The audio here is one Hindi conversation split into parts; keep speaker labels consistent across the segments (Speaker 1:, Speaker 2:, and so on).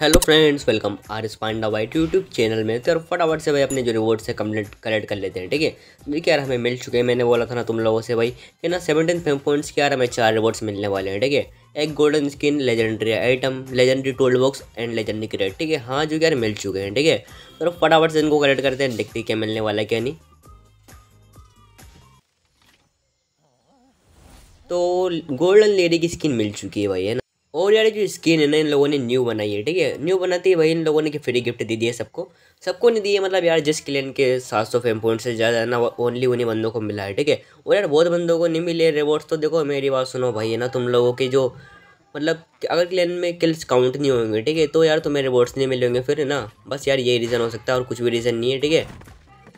Speaker 1: hello friends welcome R S panda white YouTube channel में तो फटाफट से भाई अपने जो रिवॉर्ड्स है कम्प्लीट कलेक्ट कर लेते हैं ठीक है तो देखिए यार हमें मिल चुके हैं मैंने बोला था ना तुम लोगों से भाई कि ना सेवनटीन फेम पॉइंट्स के यार हमें चार रिवॉर्ड्स मिलने वाले हैं ठीक है एक golden skin legendary item legendary told box and legendary crate ठीक है हाँ जो यार मिल चुके हैं ठीक है तो फटाफट से इनको कलेक्ट करते हैं देखते क्या मिलने वाला है क्या नहीं तो गोल्डन लेडी की स्किन मिल चुकी है भाई है और यार जो स्किन है ना इन लोगों ने न्यू बनाई है ठीक है न्यू बनाती है भाई इन लोगों ने कि फ्री गिफ्ट दे दी है सबको सबको नहीं दी है मतलब यार जिस क्लेन के सात सौ फेम पॉइंट से ज़्यादा ना ओनली उन्हीं बंदों को मिला है ठीक है और यार बहुत बंदों को नहीं मिले रिवॉर्ड्स तो देखो मेरी बात सुनो भाई है ना तुम लोगों के जो मतलब अगर क्लियन में किल्स काउंट नहीं होंगे ठीक है तो यार तुम्हें रिवॉर्ड्स नहीं मिलेंगे होंगे फिर है ना बस यार यही रीज़न हो सकता है और कुछ भी रीज़न नहीं है ठीक है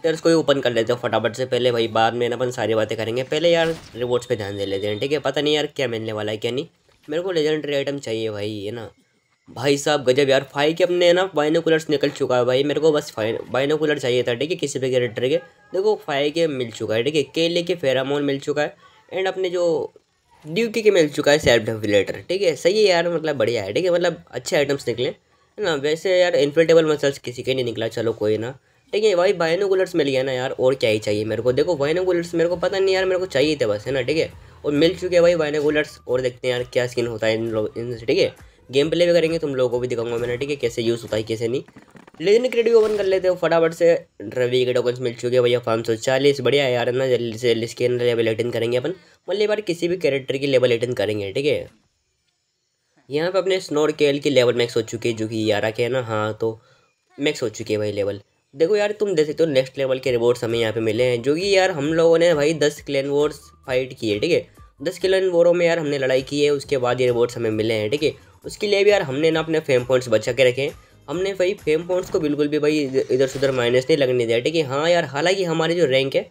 Speaker 1: यार उसको ही ओपन कर लेते हो फटाफट से पहले भाई बाद में ना अपन सारी बातें करेंगे पहले यार रिवॉर्ड्स पे ध्यान दे लेते हैं ठीक है पता नहीं यार क्या मिलने वाला है क्या नहीं मेरे को लेजेंडरी आइटम चाहिए भाई है ना भाई साहब गजब यार फाई के अपने है ना बाइनोकुलर्स निकल चुका है भाई मेरे को बस फाइन बाइनोकुलर चाहिए था ठीक है किसी भी कैरेक्टर के देखो फाई के मिल चुका है ठीक है केले के फेरामोन मिल चुका है एंड अपने जो ड्यूटी के मिल चुका है सेल्फ डेफिलेटर ठीक है सही है यार मतलब बढ़िया है ठीक है मतलब अच्छे आइटम्स निकले है ना वैसे यार इन्फ्लेटेबल मसल्स किसी के नहीं निकला चलो कोई ना ठीक है भाई बाइनोकुलर्स मिल गया ना यार और क्या ही चाहिए मेरे को देखो बाइनोकुलर्स मेरे को पता नहीं यार मेरे को चाहिए थे बस है ना ठीक है और मिल चुके हैं भाई वाइने कूलर्स और देखते हैं यार क्या स्किन होता है इन लोग इनसे ठीक है गेम प्ले भी करेंगे तुम लोगों को भी दिखाऊंगा मैंने ठीक है कैसे यूज़ होता है कैसे नहीं लेकिन क्रेड भी ओपन कर लेते हो फटाफट से रवि के टोकन्स मिल चुके हैं भैया पाँच सौ चालीस बढ़िया यार ना जल्दी से जल्दी स्किन लेवल अटेंड करेंगे अपन मतलब बार किसी भी कैरेक्टर की लेवल अटेंड करेंगे ठीक है यहाँ पर अपने स्नोर केल की लेवल मैक्स हो चुकी है जो कि यारह के है ना हाँ तो मैक्स हो चुकी है भाई लेवल देखो यार तुम देख सकते हो नेक्स्ट लेवल के रिवॉर्ड्स हमें यहाँ पे मिले हैं जो कि यार हम लोगों ने भाई दस क्लैन वोर्स फाइट किए ठीक है दस क्लैन वोरों में यार हमने लड़ाई की है उसके बाद ये रिवॉर्ड्स हमें मिले हैं ठीक है उसके लिए भी यार हमने ना अपने फेम पॉइंट्स बचा के रखे हैं हमने भाई फेम पॉइंट्स को बिल्कुल भी भाई इधर से उधर माइनस नहीं लगने दिया ठीक है हाँ यार हालांकि हमारी जो रैंक है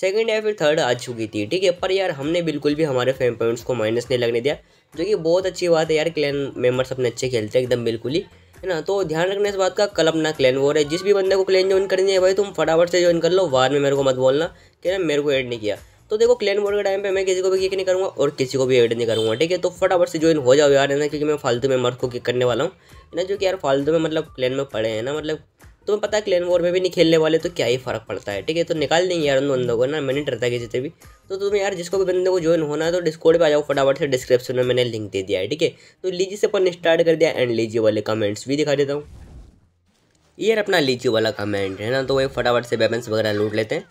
Speaker 1: सेकेंड या फिर थर्ड आ चुकी थी ठीक है पर यार हमने बिल्कुल भी हमारे फेम पॉइंट्स को माइनस नहीं लगने दिया जो कि बहुत अच्छी बात है यार क्लैन मेम्बर्स अपने अच्छे खेलते हैं एकदम बिल्कुल ही है ना तो ध्यान रखना इस बात का कल अपना क्लैन वॉर है जिस भी बंदे को क्लैन ज्वाइन करनी है भाई तुम फटाफट से ज्वाइन कर लो बाद में मेरे को मत बोलना कि ना मेरे को ऐड नहीं किया तो देखो क्लैन वॉर के टाइम पे मैं किसी को भी किक नहीं करूँगा और किसी को भी ऐड नहीं करूँगा ठीक है तो फटाफट से ज्वाइन हो जाओ यार है ना क्योंकि मैं फालतू में मर्द को किक करने वाला हूँ ना जो कि यार फालतू में मतलब क्लैन में पड़े हैं ना मतलब तो पता है क्लेन वॉर में भी नहीं खेलने वाले तो क्या ही फर्क पड़ता है ठीक है तो निकाल देंगे यार उन बंदों को ना मैंने डरता कि जितने भी तो तुम यार जिसको भी बंदे को ज्वाइन होना है तो डिस्कॉर्ड पे आ जाओ फटाफट से डिस्क्रिप्शन में मैंने लिंक दे दिया है ठीक है तो लीजिए से अपन स्टार्ट कर दिया एंड लीजिए वाले कमेंट्स भी दिखा देता हूँ यार अपना लीजिए वाला कमेंट है ना तो वही फटाफट से वेपन्स वगैरह लूट लेते हैं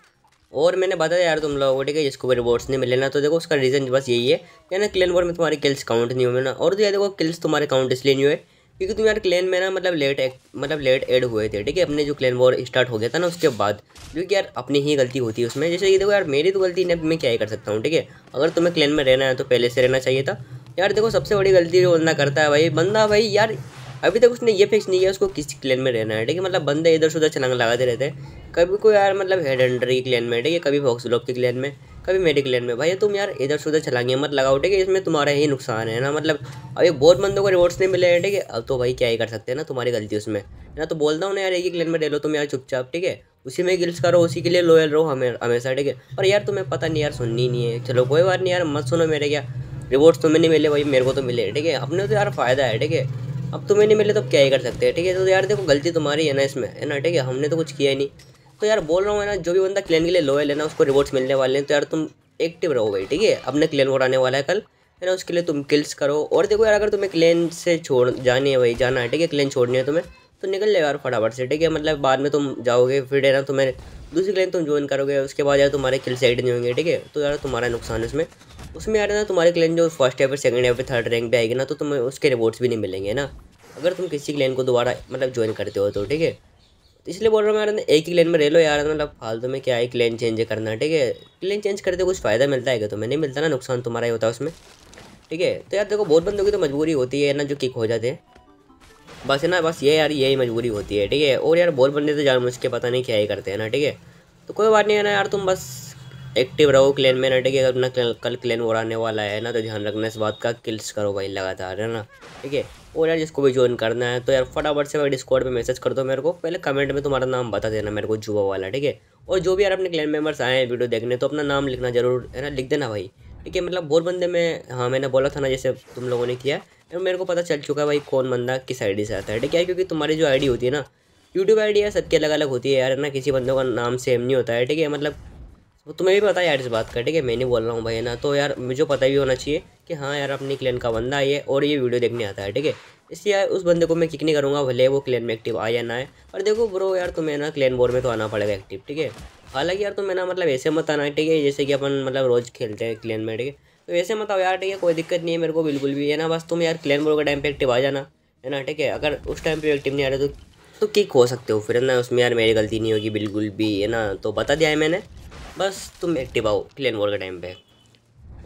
Speaker 1: और मैंने बताया यार तुम लोगों को ठीक है जिसको भी रिवॉर्ड्स नहीं मिले ना तो देखो उसका रीज़न बस यही है ना क्लेन वॉर में तुम्हारे किल्स काउंट नहीं हुए ना और तो यार देखो किल्स तुम्हारे काउंट इसलिए नहीं हुए क्योंकि तुम यार क्लेन में ना मतलब लेट एक, मतलब लेट ऐड हुए थे ठीक है अपने जो क्लेन वॉर स्टार्ट हो गया था ना उसके बाद क्योंकि यार अपनी ही गलती होती है उसमें जैसे कि देखो यार मेरी तो गलती नहीं मैं क्या ही कर सकता हूँ ठीक है अगर तुम्हें क्लेन में रहना है तो पहले से रहना चाहिए था यार देखो सबसे बड़ी गलती जो बंदा करता है भाई बंदा भाई यार अभी तक उसने ये फिक्स नहीं किया उसको किस क्लेन में रहना है ठीक है मतलब बंदे इधर से उधर चलांग लगाते रहते हैं कभी कोई यार मतलब हेड एंडर की क्लैन में ठीक है कभी फॉक्स लॉप की क्लेन में अभी मेडिक्लेम में भाई तुम यार इधर से उधर छलांगे मत लगाओ ठीक है इसमें तुम्हारा ही नुकसान है ना मतलब अभी बहुत बंदों को रिवॉर्ड्स नहीं मिले हैं ठीक है अब तो भाई क्या ही कर सकते हैं ना तुम्हारी गलती उसमें ना तो बोलता हूँ ना यार एक ही क्लेन में ले लो तुम यार चुपचाप ठीक है उसी में गिल्स करो उसी के लिए लोयल रहो हमें हमेशा ठीक है पर यार तुम्हें पता नहीं यार सुननी नहीं है चलो कोई बात नहीं यार मत सुनो मेरे क्या रिवॉर्ड्स तुम्हें नहीं मिले भाई मेरे को तो मिले ठीक है अपने तो यार फ़ायदा है ठीक है अब तुम्हें नहीं मिले तो क्या ही कर सकते हैं ठीक है तो यार देखो गलती तुम्हारी है ना इसमें है ना ठीक है हमने तो कुछ किया ही नहीं तो यार बोल रहा हूँ ना जो भी बंदा क्लेन के लिए लोए है उसको रिवॉर्ड्स मिलने वाले हैं तो यार तुम एक्टिव रहो भाई ठीक है अपने क्लेन को आने वाला है कल है ना उसके लिए तुम किल्स करो और देखो यार अगर तुम्हें क्लेन से छोड़ जानी है भाई जाना है ठीक है क्लेन छोड़नी है तुम्हें तो निकल जाओ यार फटाफट से ठीक है मतलब बाद में तुम जाओगे फिर है ना तुम्हें दूसरी क्लेन तुम ज्वाइन करोगे उसके बाद यार तुम्हारे किल एड नहीं होंगे ठीक है तो यार तुम्हारा नुकसान उसमें उसमें यार ना तुम्हारे क्लेन जो फर्स्ट या फिर सेकंड या फिर थर्ड रैंक पर आएगी ना तो तुम्हें उसके रिवॉर्ड्स भी नहीं मिलेंगे ना अगर तुम किसी क्लेन को दोबारा मतलब ज्वाइन करते हो तो ठीक है तो इसलिए बोल रहा हूँ यार एक ही लेन में ले लो यार मतलब फालतू में क्या एक लेन चेंज करना ठीक है लेन चेंज करते कुछ फ़ायदा मिलता है क्या तुम्हें नहीं मिलता ना नुकसान तुम्हारा ही होता है उसमें ठीक है तो यार देखो बहुत बंदों की तो मजबूरी होती है ना जो किक हो जाते हैं बस है ना बस ये यार यही मजबूरी होती है ठीक है और यार बहुत बंदे तो जान मुझके पता नहीं क्या ही करते हैं ना ठीक है तो कोई बात नहीं है ना यार तुम बस एक्टिव रहो क्लेन में ना ठीक है अपना कल क्लेन उड़ाने वाला है ना तो ध्यान रखना इस बात का किल्स करो भाई लगातार है ना ठीक है और यार जिसको भी ज्वाइन करना है तो यार फटाफट से भाई डिस्कॉर्ड में मैसेज कर दो मेरे को पहले कमेंट में तुम्हारा नाम बता देना मेरे को जुआ वाला ठीक है और जो भी यार अपने क्लैन मेम्बर्स आए हैं वीडियो देखने तो अपना नाम लिखना जरूर है ना लिख देना भाई ठीक है मतलब बहुत बंदे में हाँ मैंने बोला था ना जैसे तुम लोगों ने किया है तो मेरे को पता चल चुका है भाई कौन बंदा किस आई से आता है ठीक है क्योंकि तुम्हारी जो आई होती है ना यूट्यूब आई है सबके अलग अलग होती है यार ना किसी बंदों का नाम सेम नहीं होता है ठीक है मतलब तुम्हें भी पता है यार इस बात का ठीक है मैं नहीं बोल रहा हूँ भाई ना तो यार मुझे पता भी होना चाहिए कि हाँ यार अपनी क्लैन का बंदा आई है और ये वीडियो देखने आता है ठीक है इसलिए यार उस बंदे को मैं किक नहीं करूँगा भले वो क्लैन में एक्टिव या ना आए और देखो ब्रो यार तुम्हें ना क्लैन बोर्ड में तो आना पड़ेगा एक्टिव ठीक है हालांकि यार तुम्हें ना मतलब ऐसे मत आना ठीक है जैसे कि अपन मतलब रोज़ खेलते हैं क्लैन में ठीक है तो ऐसे मत आओ यार ठीक है कोई दिक्कत नहीं है मेरे को बिल्कुल भी है ना बस तुम यार क्लैन बोर्ड का टाइम पर एक्टिव आ जाना है ना ठीक है अगर उस टाइम पर एक्टिव नहीं आ रहे तो तो किक हो सकते हो फिर ना उसमें यार मेरी गलती नहीं होगी बिल्कुल भी है ना तो बता दिया है मैंने बस तुम एक्टिव आओ क्लैन बोर्ड के टाइम पर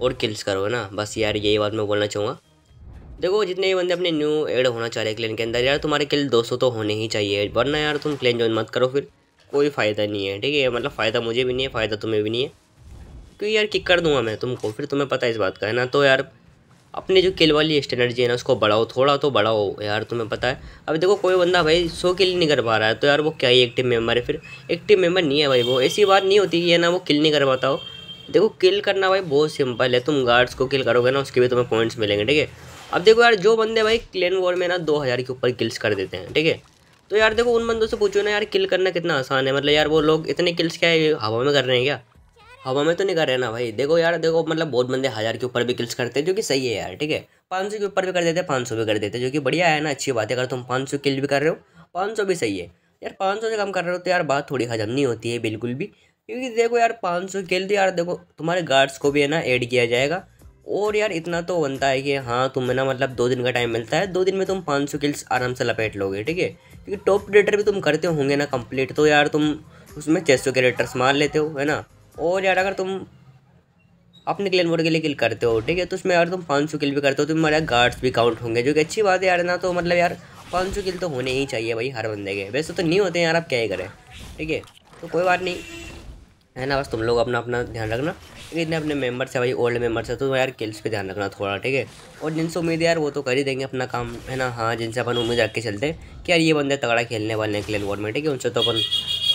Speaker 1: और किल्स करो ना बस यार यही बात मैं बोलना चाहूँगा देखो जितने भी बंदे अपने न्यू एड होना चाह रहे हैं क्लेन के अंदर यार तुम्हारे किल 200 तो होने ही चाहिए वरना यार तुम क्लेन ज्वाइन मत करो फिर कोई फ़ायदा नहीं है ठीक है मतलब फ़ायदा मुझे भी नहीं है फ़ायदा तुम्हें भी नहीं है क्योंकि यार किक कर दूंगा मैं तुमको फिर तुम्हें पता इस बात का है ना तो यार अपने जो किल वाली स्ट्रेनर्जी है ना उसको बढ़ाओ थोड़ा तो बढ़ाओ यार तुम्हें पता है अभी देखो कोई बंदा भाई सो किल नहीं कर पा रहा है तो यार वो क्या ही एक्टिव मेम्बर है फिर एक्टिव मेम्बर नहीं है भाई वो ऐसी बात नहीं होती कि है ना वो किल नहीं कर पाता हो देखो किल करना भाई बहुत सिंपल है तुम गार्ड्स को किल करोगे ना उसके भी तुम्हें पॉइंट्स मिलेंगे ठीक है अब देखो यार जो बंदे भाई क्लेन वॉर में ना दो हज़ार के ऊपर किल्स कर देते हैं ठीक है तो यार देखो उन बंदों से पूछो ना यार किल करना कितना आसान है मतलब यार वो लोग इतने किल्स क्या है हवा में कर रहे हैं क्या हवा में तो नहीं कर रहे ना भाई देखो यार देखो मतलब बहुत बंदे हज़ार के ऊपर भी किल्स करते हैं जो कि सही है यार ठीक है पाँच सौ के ऊपर भी कर देते हैं पाँच सौ भी कर देते जो कि बढ़िया है ना अच्छी बात है अगर तुम पाँच सौ किल भी कर रहे हो पाँच सौ भी सही है यार पाँच सौ से कम कर रहे हो तो यार बात थोड़ी हजम नहीं होती है बिल्कुल भी क्योंकि देखो यार 500 खेल दिया यार देखो तुम्हारे गार्ड्स को भी है ना ऐड किया जाएगा और यार इतना तो बनता है कि हाँ तुम्हें ना मतलब दो दिन का टाइम मिलता है दो दिन में तुम 500 किल्स आराम से लपेट लोगे ठीक है क्योंकि टॉप डेटर भी तुम करते होंगे ना कंप्लीट तो यार तुम उसमें छः सौ कैरेक्टर्स मार लेते हो है ना और यार अगर तुम अपने क्लेन मोड के लिए किल करते हो ठीक है तो उसमें यार तुम पाँच सौ किल भी करते हो तो तुम्हारे गार्ड्स भी काउंट होंगे जो कि अच्छी बात है यार ना तो मतलब यार पाँच सौ किल तो होने ही चाहिए भाई हर बंदे के वैसे तो नहीं होते यार आप क्या ही करें ठीक है तो कोई बात नहीं है ना बस तुम लोग अपना अपना ध्यान रखना जितने अपने मेम्बर्स है भाई ओल्ड मेम्बर्स है तो यार किल्स पे ध्यान रखना थोड़ा ठीक है और जिनसे उम्मीद है यार वो तो कर ही देंगे अपना काम है ना हाँ जिनसे अपन उम्मीद रख के चलते हैं कि यार ये बंदे तगड़ा खेलने वाले हैं क्लेन वॉर्ड में ठीक है उनसे तो अपन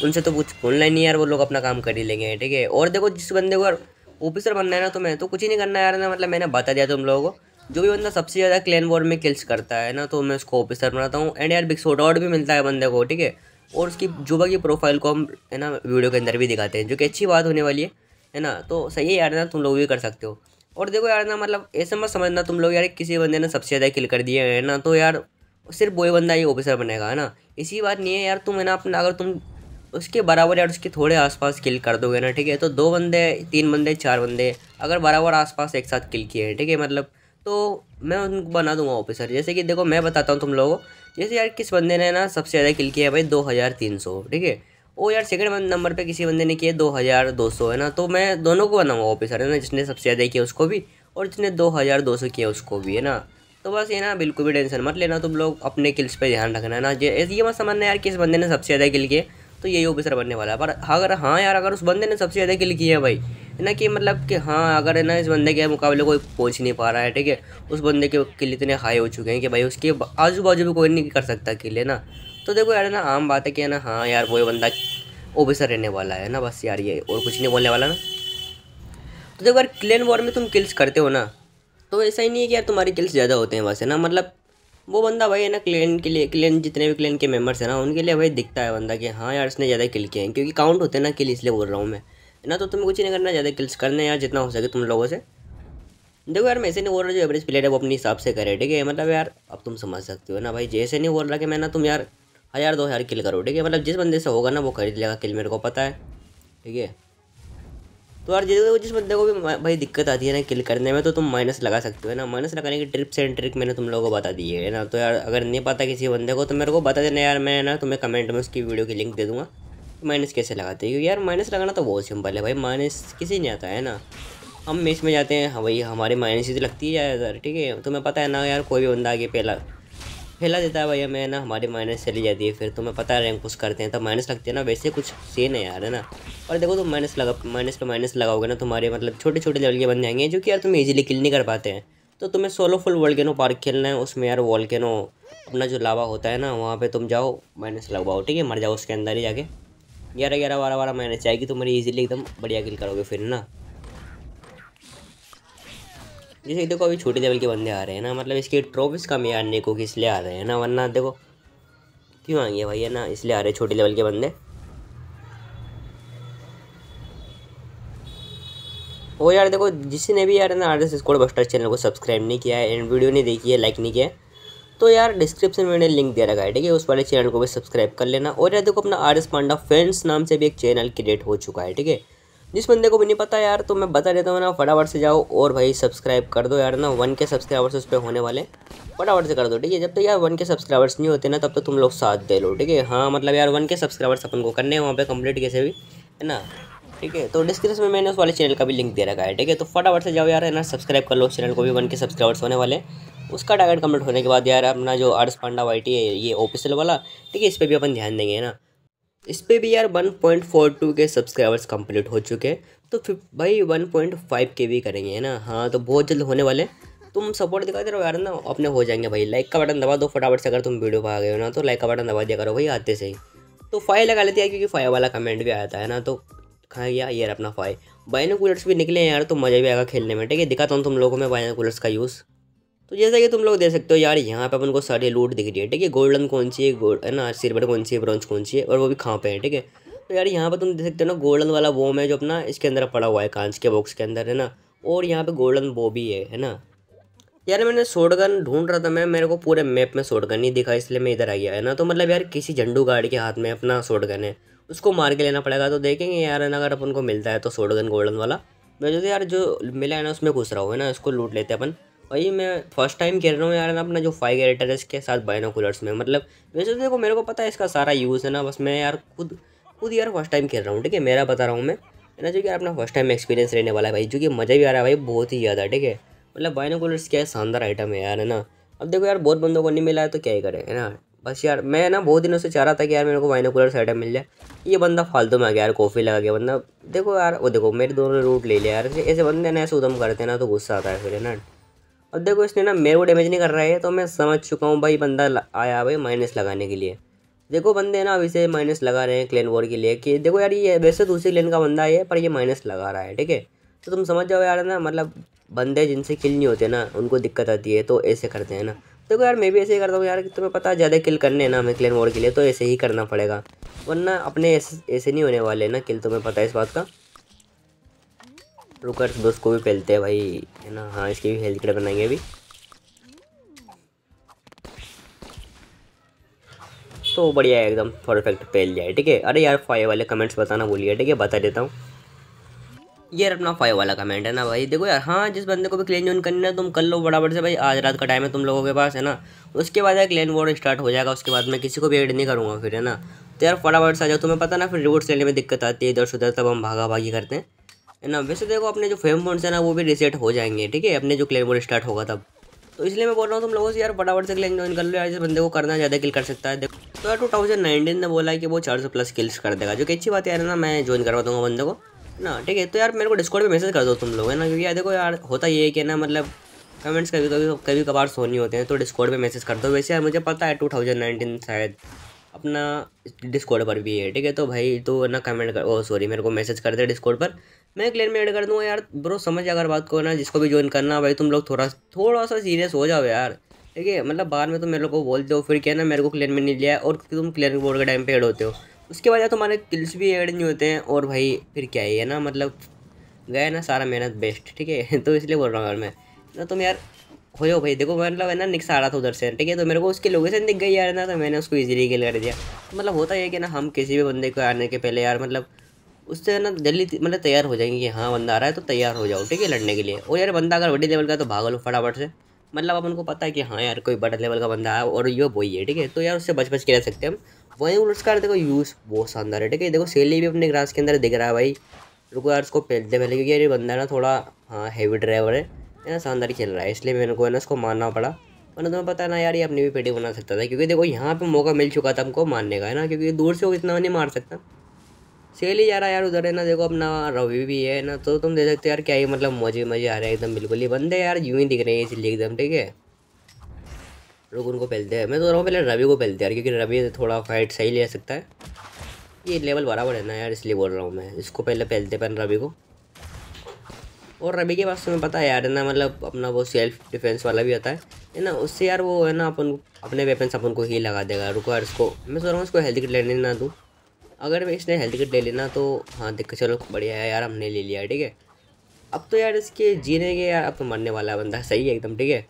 Speaker 1: उनसे तो कुछ ऑनलाइन ही यार वो लोग अपना काम कर ही लेंगे ठीक है और देखो जिस बंदे को यार ऑफिसर बनना है ना तो मैं तो कुछ ही नहीं करना यार ना मतलब मैंने बता दिया तुम लोगों को जो भी बंदा सबसे ज़्यादा क्लेन वॉर्ड में किल्स करता है ना तो मैं उसको ऑफिसर बनाता हूँ एंड यार बिग शॉट आउट भी मिलता है बंदे को ठीक है और उसकी जुबा की प्रोफाइल को हम है ना वीडियो के अंदर भी दिखाते हैं जो कि अच्छी बात होने वाली है है ना तो सही है यार ना तुम लोग भी कर सकते हो और देखो यार ना मतलब ऐसे मत समझना तुम लोग यार किसी बंदे ने सबसे ज़्यादा किल कर दिया है ना तो यार सिर्फ वही बंदा ही ऑफिसर बनेगा है ना इसी बात नहीं है यार तुम है ना अपना अगर तुम उसके बराबर यार उसके थोड़े आसपास किल कर दोगे ना ठीक है तो दो बंदे तीन बंदे चार बंदे अगर बराबर आसपास एक साथ किल किए हैं ठीक है मतलब तो मैं उनको बना दूंगा ऑफिसर जैसे कि देखो मैं बताता हूँ तुम लोगों को जैसे यार किस बंदे ने ना सबसे ज़्यादा किल किया है भाई दो हज़ार तीन सौ ठीक है वो यार सेकंड नंबर पे किसी बंदे ने किया दो हज़ार दो सौ है ना तो मैं दोनों को बनाऊंगा ऑफिसर है ना जिसने सबसे ज़्यादा किया उसको भी और जिसने दो हज़ार दो सौ किया उसको भी है ना तो बस ये ना बिल्कुल भी टेंशन मत लेना तुम लोग अपने किल्स पे ध्यान रखना है ना ये ये मत समझना यार किस बंदे ने सबसे ज़्यादा किल किया तो यही ऑफिसर बनने वाला है पर हाँ, अगर हाँ यार अगर उस बंदे ने सबसे ज़्यादा किल किया है भाई है ना कि मतलब कि हाँ अगर है ना इस बंदे के मुकाबले कोई पहुँच नहीं पा रहा है ठीक है उस बंदे के किल इतने हाई हो चुके हैं कि भाई उसके आजू बाजू भी कोई नहीं कर सकता किल है ना तो देखो यार है ना आम बात है कि है ना हाँ यार वो बंदा ऑफिसर रहने वाला है ना बस यार ये और कुछ नहीं बोलने वाला ना तो देखो यार क्लेन वॉर में तुम किल्स करते हो ना तो ऐसा ही नहीं है कि यार तुम्हारी किल्स ज़्यादा होते हैं बस है ना मतलब वो बंदा भाई है ना क्लेन के लिए क्लेन जितने भी क्लेन के मेम्बर्स हैं ना उनके लिए भाई दिखता है बंदा कि हाँ यार इसने ज़्यादा किल किए हैं क्योंकि काउंट होते हैं ना किल इसलिए बोल रहा हूँ मैं ना तो तुम्हें कुछ नहीं करना ज़्यादा किल्स करने यार जितना हो सके तुम लोगों से देखो यार मैं ऐसे नहीं बोल रहा जो एवरेज प्लेयर है वो अपने हिसाब से करे ठीक है मतलब यार अब तुम समझ सकते हो ना भाई जैसे नहीं बोल रहा कि मैं ना तुम यार हज़ार दो हज़ार किल करो ठीक है मतलब जिस बंदे से होगा ना वो खरीद लेगा किल मेरे को पता है ठीक है तो यार जैसे जिस बंदे को भी भाई दिक्कत आती है ना किल करने में तो तुम माइनस लगा सकते हो ना माइनस लगाने की ट्रिप्स एंड ट्रिक मैंने तुम लोगों को बता दी है ना तो यार अगर नहीं पता किसी बंदे को तो मेरे को बता देना यार मैं ना तुम्हें कमेंट में उसकी वीडियो की लिंक दे दूँगा माइनस कैसे लगाते हैं क्योंकि यार माइनस लगाना तो बहुत सिंपल है भाई माइनस किसी नहीं आता है ना हम मैच में जाते हैं हाँ भाई हमारे माइनस ही तो लगती है यार ठीक है तुम्हें पता है ना यार कोई भी बंदा आगे पहला फैला देता है भैया मैं ना हमारे माइनस चली जाती है फिर तुम्हें पता है रैंक पुश करते हैं तो माइनस लगते हैं ना वैसे कुछ सीन है यार है ना और देखो तुम माइनस लगा माइनस पे माइनस लगाओगे ना तुम्हारे मतलब छोटे छोटे लेवल के बन जाएंगे जो कि यार तुम इजीली किल नहीं कर पाते हैं तो तुम्हें सोलो फुल नो पार्क खेलना है उसमें यार नो अपना जो लावा होता है ना वहाँ पर तुम जाओ माइनस लगवाओ ठीक है मर जाओ उसके अंदर ही जाके ग्यारह ग्यारह बारह बारह माइनस जाएगी तुम्हारी तो ईजिली एकदम बढ़िया किल करोगे फिर ना जैसे देखो अभी छोटे लेवल के बंदे आ रहे हैं ना मतलब इसके ट्रॉफीज कम यार को कि इसलिए आ रहे हैं ना वरना देखो क्यों आएंगे भाई है ना इसलिए आ रहे हैं छोटे लेवल के बंदे और यार देखो जिसने भी यार ना R S squad buster channel को सब्सक्राइब नहीं किया है एंड वीडियो नहीं देखी है लाइक नहीं किया तो यार डिस्क्रिप्शन में मैंने लिंक दे रखा है ठीक है उस वाले चैनल को भी सब्सक्राइब कर लेना और यार देखो अपना आर एस पांडा फैंस नाम से भी एक चैनल क्रिएट हो चुका है ठीक है जिस बंदे को भी नहीं पता यार तो मैं बता देता हूँ ना फटाफट से जाओ और भाई सब्सक्राइब कर दो यार ना वन के सब्सक्राइबर्स उस पर होने वाले फटाफट से कर दो ठीक है जब तक तो यार वन के सब्सक्राइबर्स नहीं होते ना तब तक तो तुम लोग साथ दे लो ठीक है हाँ मतलब यार वन के सब्सक्राइबर्स अपन को करने हैं वहाँ पर कंप्लीट कैसे भी है ना ठीक है तो डिस्क्रिप्शन में मैंने उस वाले चैनल का भी लिंक दे रखा है ठीक है तो फटाफट से जाओ यार है ना सब्सक्राइब कर लो उस चैनल को भी वन के सब्सक्राइबर्स होने वाले उसका टारगेट कम्प्लीट होने के बाद यार अपना जो आर्स पांडा वाई है ये ऑफिसियल वाला ठीक है इस पर भी अपन ध्यान देंगे है ना इस पर भी यार वन के सब्सक्राइबर्स कम्प्लीट हो चुके हैं तो फिर भाई वन के भी करेंगे है ना हाँ तो बहुत जल्द होने वाले तुम सपोर्ट दिखाते रहो यार ना अपने हो जाएंगे भाई लाइक का बटन दबा दो फटाफट से अगर तुम वीडियो पा गए हो ना तो लाइक का बटन दबा दिया करो भाई आते से ही तो फाइव लगा लेते हैं क्योंकि फाइव वाला कमेंट भी आया था है ना तो खाया यार अपना फाय बाइनो कूलर्स भी निकले हैं यार तो मज़ा भी आएगा खेलने में ठीक है दिखाता हूँ तुम लोगों में बाइनो कूलर्स का यूज़ तो जैसा कि तुम लोग देख सकते हो यार यहाँ पे अपन को सारी लूट दिख रही है ठीक है गोल्डन कौन सी है गोल्ड है ना सिल्वर कौन सी है ब्रॉन्ज कौन सी है और वो भी कहाँ पे है ठीक है तो यार यहाँ पे तुम देख सकते हो ना गोल्डन वाला वो है जो अपना इसके अंदर पड़ा हुआ है कांच के बॉक्स के अंदर है ना और यहाँ पे गोल्डन वो भी है है ना यार मैंने गन ढूंढ रहा था मैं मेरे को पूरे मैप में शॉटगन नहीं दिखा इसलिए मैं इधर आ गया है ना तो मतलब यार किसी झंडू गाड़ी के हाथ में अपना शोटगन है उसको मार के लेना पड़ेगा तो देखेंगे यार अगर अपन को मिलता है तो सोडगन गोल्डन वाला मैं जो तो यार जो मिला है ना उसमें घुस रहा हूँ ना उसको लूट लेते हैं अपन वही मैं फर्स्ट टाइम खेल रहा हूँ यार ना अपना जो फाइव कैरेक्टर है इसके साथ बाइनोकुलर्स में मतलब वैसे देखो मेरे को पता है इसका सारा यूज़ है ना बस मैं यार खुद खुद यार फर्स्ट टाइम खेल रहा हूँ ठीक है मेरा बता रहा हूँ मैं है ना जो कि यार अपना फर्स्ट टाइम एक्सपीरियंस रहने वाला है भाई जो कि मज़ा भी आ रहा है भाई बहुत ही ज़्यादा ठीक है मतलब बाइनोकुलर्स क्या शानदार आइटम है यार है ना अब देखो यार बहुत बंदों को नहीं मिला है तो क्या ही करें है ना बस यार मैं ना बहुत दिनों से चाह रहा था कि यार मेरे को वाइनोकुलर सेटअप मिल जाए ये बंदा फालतू में आ गया यार कॉफ़ी लगा गया बंदा देखो यार वो देखो मेरे दोनों रूट ले लिया यार ऐसे बंदे ना ऐसे उदम करते ना तो गुस्सा आता है फिर है ना अब देखो इसने ना मेरे को डैमेज नहीं कर रहा है तो मैं समझ चुका हूँ भाई बंदा आया भाई माइनस लगाने के लिए देखो बंदे ना अभी से माइनस लगा रहे हैं क्लेन वॉर के लिए कि देखो यार ये वैसे दूसरी लेन का बंदा है पर ये माइनस लगा रहा है ठीक है तो तुम समझ जाओ यार ना मतलब बंदे जिनसे किल नहीं होते ना उनको दिक्कत आती है तो ऐसे करते हैं ना देखो तो यार मैं भी ऐसे ही करता हूँ यार कि तुम्हें पता है ज़्यादा किल करने ना हमें क्लियर मोड के लिए तो ऐसे ही करना पड़ेगा वरना अपने ऐसे ऐसे नहीं होने वाले ना किल तुम्हें पता है इस बात का रुकर्स तो को भी फैलते हैं भाई है ना हाँ इसकी भी हेल्थ बनाएंगे अभी तो बढ़िया एकदम परफेक्ट फैल जाए ठीक है अरे यार फाइव वाले कमेंट्स बताना बोलिए ठीक है बता देता हूँ ये अपना फाइव वाला कमेंट है ना भाई देखो यार हाँ जिस बंदे को भी क्लेन ज्वाइन करना है तुम कर लो बराबर से भाई आज रात का टाइम है तुम लोगों के पास है ना उसके बाद यार क्लेन वॉर स्टार्ट हो जाएगा उसके बाद मैं किसी को भी एड नहीं करूँगा फिर है ना तो यार फटाफट से आ जाओ तुम्हें पता ना फिर रिवोट्स लेने में दिक्कत आती है इधर से उधर तब हम भागा भागी करते हैं है ना वैसे देखो अपने जो फेम फोन है ना वो भी रिसेट हो जाएंगे ठीक है अपने जो क्लेन वॉर स्टार्ट होगा तब तो इसलिए मैं बोल रहा हूँ तुम लोगों से यार फटाफट से क्लेन ज्वाइन कर लो यार जिस बंदे को करना ज़्यादा किल कर सकता है देखो तो यार टू थाउजेंड नाइनटीन ने बोला है कि वो चार सौ प्लस किल्स कर देगा जो कि अच्छी बात है यार ना मैं ज्वाइन करवा दूँगा बंदे को ना ठीक है तो यार मेरे को डिस्कॉर्ड पे मैसेज कर दो तुम लोग है ना क्योंकि यार देखो यार होता ये है कि ना मतलब कमेंट्स कभी कभी कभी कभार सोनी होते हैं तो डिस्कॉर्ड पे मैसेज कर दो वैसे यार मुझे पता है टू थाउजेंड नाइनटीन शायद अपना डिस्कॉर्ड पर भी है ठीक है तो भाई तो ना कमेंट कर ओ सॉरी मेरे को मैसेज कर दे डिस्कॉर्ड पर मैं क्लियर में ऐड कर दूँगा यार ब्रो समझ अगर बात को ना जिसको भी ज्वाइन करना भाई तुम लोग थोड़ा थोड़ा सा सीरियस हो जाओ यार ठीक है मतलब बाद में तो मेरे को बोल दो फिर क्या ना मेरे को क्लियर में नहीं लिया और तुम क्लियर बोर्ड के टाइम पे ऐड होते हो उसके बाद तुम्हारे तो किल्स भी ऐड नहीं होते हैं और भाई फिर क्या ही है ना मतलब गया ना सारा मेहनत बेस्ट ठीक है तो इसलिए बोल रहा हूँ यार मैं ना तुम यार हो जाओ भाई देखो मतलब है ना निकस आ रहा था उधर से ठीक है तो मेरे को उसकी लोकेशन दिख गई यार ना तो मैंने उसको ईजिली किल कर दिया तो मतलब होता है कि ना हम किसी भी बंदे को आने के पहले यार मतलब उससे ना जल्दी मतलब तैयार हो जाएंगे कि हाँ बंदा आ रहा है तो तैयार हो जाओ ठीक है लड़ने के लिए और यार बंदा अगर बड़े लेवल का तो भाग लो फटाफट से मतलब अपन को पता है कि हाँ यार कोई बड़ा लेवल का बंदा है और ये वही है ठीक है तो यार उससे बच बच के रह सकते हैं हम वहीं उसका देखो यूज़ बहुत शानदार है ठीक है देखो सेली भी अपने ग्रास के अंदर दिख रहा है भाई रुको यार उसको पहले पहले क्योंकि ये बंदा ना थोड़ा हाँ हैवी ड्राइवर है ना शानदार खेल रहा है इसलिए मेरे को है ना उसको मारना पड़ा वरना तुम्हें पता ना यार ये अपनी भी पेटी बना सकता था क्योंकि देखो यहाँ पर मौका मिल चुका था हमको मारने का है ना क्योंकि दूर से वो इतना नहीं मार सकता सेली जा रहा है यार उधर है ना देखो अपना रवि भी है ना तो तुम देख सकते हो यार क्या ही मतलब मज़े मज़े आ रहे हैं एकदम बिल्कुल ये बंदे यार यूँ ही दिख रहे हैं इसलिए एकदम ठीक है लोग उनको पहलते हैं मैं तो रहा हूँ पहले रवि को पहलते यार क्योंकि रवि थोड़ा फाइट सही ले सकता है ये लेवल बराबर है ना यार इसलिए बोल रहा हूँ मैं इसको पहले पहलते पहन रवि को और रवि के पास तुम्हें पता है यार ना मतलब अपना वो सेल्फ डिफेंस वाला भी होता है है ना उससे यार वो है ना अपन अपने वेपन अपन को ही लगा देगा रुको यार इसको मैं सोच रहा हूँ इसको हेल्थ किट लेने ना दूँ अगर मैं इसने हेल्थ किट ले लेना तो हाँ देख चलो बढ़िया है यार हमने ले लिया ठीक है अब तो यार इसके जीने के यार अब तो मरने वाला बंदा सही है एकदम ठीक है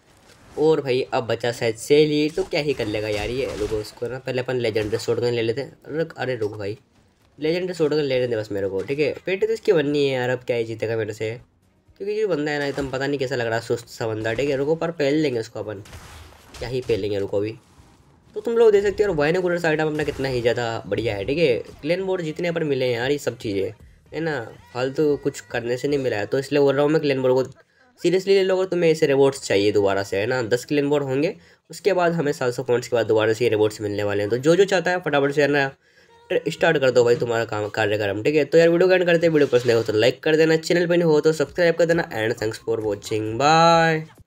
Speaker 1: और भाई अब बचा शायद से लिए तो क्या ही कर लेगा यार ये रुको उसको ना पहले अपन लेजेंडर शॉट गन ले लेते हैं रुक अरे रुक भाई लेजेंडर शॉट गन ले लेते बस मेरे को ठीक है पेट तो इसकी बननी है यार अब क्या ही जीतेगा मेरे से क्योंकि जो बंदा है ना एकदम तो पता नहीं कैसा लग रहा सुस्त सा बंदा ठीक है रुको पर पहल लेंगे उसको अपन क्या ही पहलेंगे रुको अभी तो तुम लोग देख सकते हो और वाइन कूलर साइड अपना कितना ही ज़्यादा बढ़िया है ठीक है क्लेन बोर्ड जितने अपन मिले हैं यार ये सब चीज़ें है ना फालतू तो कुछ करने से नहीं मिला है तो इसलिए बोल रहा हूँ मैं क्लेन बोर्ड को सीरियसली ले लो तो तुम्हें ऐसे रिवॉर्ड्स चाहिए दोबारा से है ना दस क्लेम बोर्ड होंगे उसके बाद हमें सात सौ पॉइंट्स के बाद दोबारा से ये रिवॉर्ड्स मिलने वाले हैं तो जो जो चाहता है फटाफट से ना स्टार्ट कर दो भाई तुम्हारा काम कार्यक्रम ठीक है तो यार वीडियो एंड करते हैं वीडियो पसंद हो तो लाइक कर देना चैनल पर नहीं हो तो सब्सक्राइब कर देना and thanks for watching bye